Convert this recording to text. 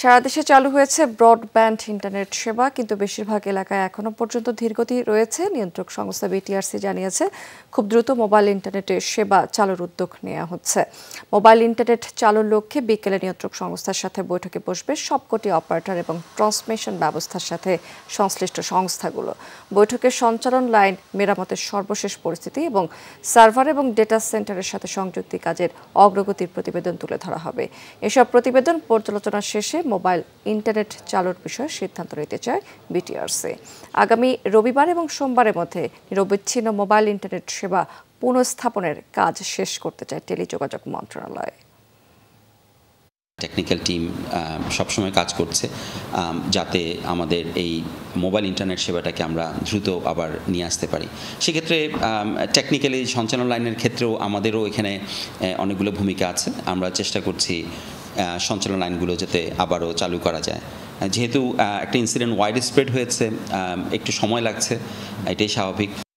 সারা দেশে চালু হয়েছে ব্রডব্যান্ড ইন্টারনেট সেবা কিন্তু বেশিরভাগ এলাকায় এখনও পর্যন্ত ধীরগতি রয়েছে নিয়ন্ত্রক সংস্থা বিটিআরসি জানিয়েছে খুব দ্রুত মোবাইল ইন্টারনেটের সেবা চালুর উদ্যোগ নেওয়া হচ্ছে মোবাইল ইন্টারনেট চালুর লক্ষ্যে বিকেলে নিয়ন্ত্রক সংস্থার সাথে বৈঠকে বসবে সবকটি অপারেটর এবং ট্রান্সমিশন ব্যবস্থার সাথে সংশ্লিষ্ট সংস্থাগুলো বৈঠকে সঞ্চালন লাইন মেরামতের সর্বশেষ পরিস্থিতি এবং সার্ভার এবং ডেটা সেন্টারের সাথে সংযুক্তি কাজের অগ্রগতির প্রতিবেদন তুলে ধরা হবে এসব প্রতিবেদন পর্যালোচনা শেষে মোবাইল ইন্টারনেট চালুর বিষয়ে সিদ্ধান্ত নিতে চায় বিটিআরসি আগামী রবিবার এবং সোমবারের মধ্যে নিরবিচ্ছিন্ন মোবাইল ইন্টারনেট সেবা পুনঃস্থাপনের কাজ শেষ করতে চায় টেলিযোগাযোগ মন্ত্রণালয় টেকনিক্যাল টিম সবসময় কাজ করছে যাতে আমাদের এই মোবাইল ইন্টারনেট সেবাটাকে আমরা দ্রুত আবার নিয়ে আসতে পারি সেক্ষেত্রে টেকনিক্যালি সঞ্চালন লাইনের ক্ষেত্রেও আমাদেরও এখানে অনেকগুলো ভূমিকা আছে আমরা চেষ্টা করছি সঞ্চালন আইনগুলো যাতে আবারও চালু করা যায় যেহেতু একটা ইনসিডেন্ট ওয়াইড স্প্রেড হয়েছে একটু সময় লাগছে এটাই স্বাভাবিক